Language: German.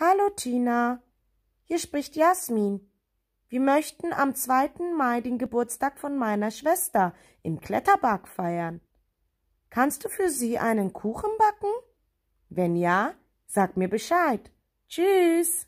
Hallo Tina, hier spricht Jasmin. Wir möchten am 2. Mai den Geburtstag von meiner Schwester im Kletterbag feiern. Kannst du für sie einen Kuchen backen? Wenn ja, sag mir Bescheid. Tschüss.